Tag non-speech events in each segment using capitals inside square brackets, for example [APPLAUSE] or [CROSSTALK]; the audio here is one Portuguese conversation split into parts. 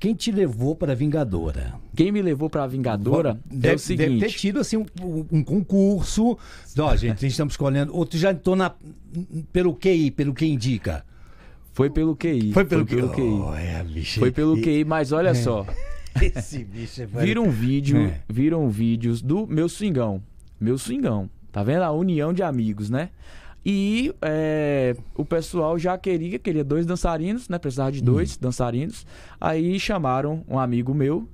Quem te levou para Vingadora? Quem me levou para Vingadora deve, é o seguinte... Deve ter tido, assim, um, um concurso. Ó, gente, estamos tá escolhendo... Ou tu já entrou na, pelo QI, pelo que indica? Foi pelo QI. Foi pelo, foi pelo QI. Oh, é, bicho. Foi pelo QI, mas olha é. só. [LAUGHS] Esse bicho é... Viram vídeo, é. viram vídeos do meu swingão. Meu swingão. Tá vendo? A união de amigos, né? E é, o pessoal já queria, queria dois dançarinos, né? Precisava de dois uhum. dançarinos. Aí chamaram um amigo meu,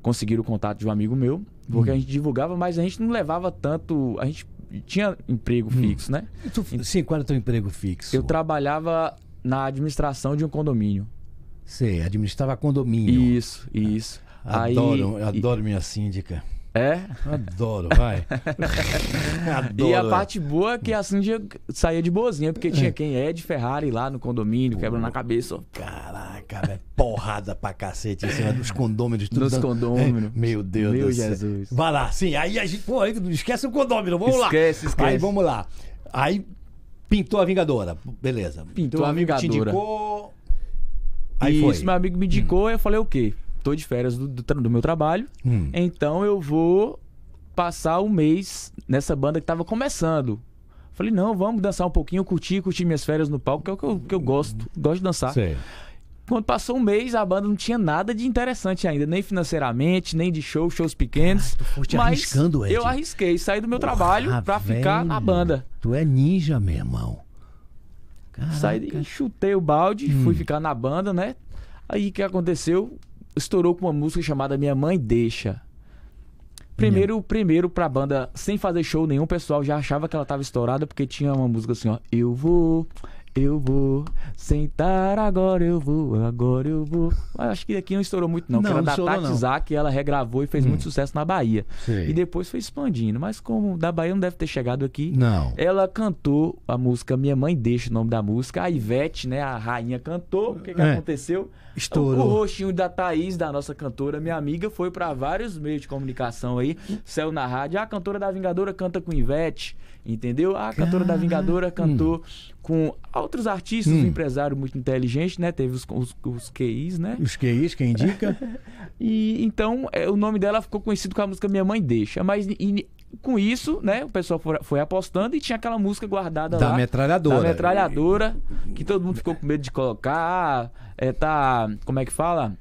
conseguiram o contato de um amigo meu, porque uhum. a gente divulgava, mas a gente não levava tanto. A gente tinha emprego uhum. fixo, né? Tu, sim, qual era o teu emprego fixo? Eu trabalhava na administração de um condomínio. Você administrava condomínio. Isso, isso. Ah, adoro, adoro e... minha síndica. É? Adoro, vai. [LAUGHS] Adoro. E a parte boa é que assim, a Cindy saía de boazinha, porque tinha é. quem é de Ferrari lá no condomínio, quebra na cabeça. Caraca, velho. Porrada pra cacete em cima dos condôminos. Tudo Dos dando... condôminos. É, meu Deus meu do céu. Jesus. Vai lá, sim. Aí a gente. Pô, esquece o condômino. Vamos esquece, lá. Esquece, esquece. Aí vamos lá. Aí pintou a Vingadora. Beleza. Pintou a Vingadora. Te indicou. Aí Isso, foi. meu amigo me indicou. Hum. Eu falei o quê? de férias do, do, do meu trabalho, hum. então eu vou passar um mês nessa banda que estava começando. Falei, não, vamos dançar um pouquinho, curtir, curtir minhas férias no palco, que é o que eu, que eu gosto, hum. gosto de dançar. Quando passou um mês, a banda não tinha nada de interessante ainda, nem financeiramente, nem de show, shows pequenos. Ah, tu mas arriscando, Ed. Eu arrisquei, saí do meu Porra, trabalho pra velho, ficar na banda. Tu é ninja, meu irmão. Caraca. Saí, chutei o balde, hum. fui ficar na banda, né? Aí o que aconteceu? estourou com uma música chamada Minha Mãe Deixa. Primeiro, Minha. primeiro pra banda, sem fazer show nenhum, o pessoal já achava que ela tava estourada, porque tinha uma música assim, ó. Eu vou, eu vou sentar, agora eu vou, agora eu vou. Mas acho que aqui não estourou muito, não. não era da Tati ela regravou e fez hum. muito sucesso na Bahia. E depois foi expandindo. Mas como da Bahia não deve ter chegado aqui, não. ela cantou a música Minha Mãe Deixa o nome da música. A Ivete, né, a rainha, cantou. O que, que é. aconteceu? Estourou. O roxinho da Thaís, da nossa cantora, minha amiga, foi para vários meios de comunicação aí. Saiu na rádio. A cantora da Vingadora canta com Ivete, entendeu? A cantora da Vingadora cantou hum com outros artistas, hum. um empresário muito inteligente, né? Teve os, os, os QIs, né? Os QIs, quem indica. [LAUGHS] e então é, o nome dela ficou conhecido com a música Minha Mãe Deixa. Mas e, com isso, né? O pessoal foi, foi, apostando e tinha aquela música guardada da lá. Metralhadora. Da metralhadora. Que todo mundo ficou com medo de colocar. É, tá. Como é que fala?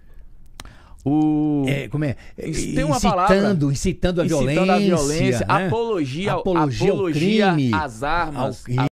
O... É, como é? Tem uma incitando, palavra. Incitando a incitando violência. A violência né? apologia, apologia, apologia, ao crime, às armas. Ao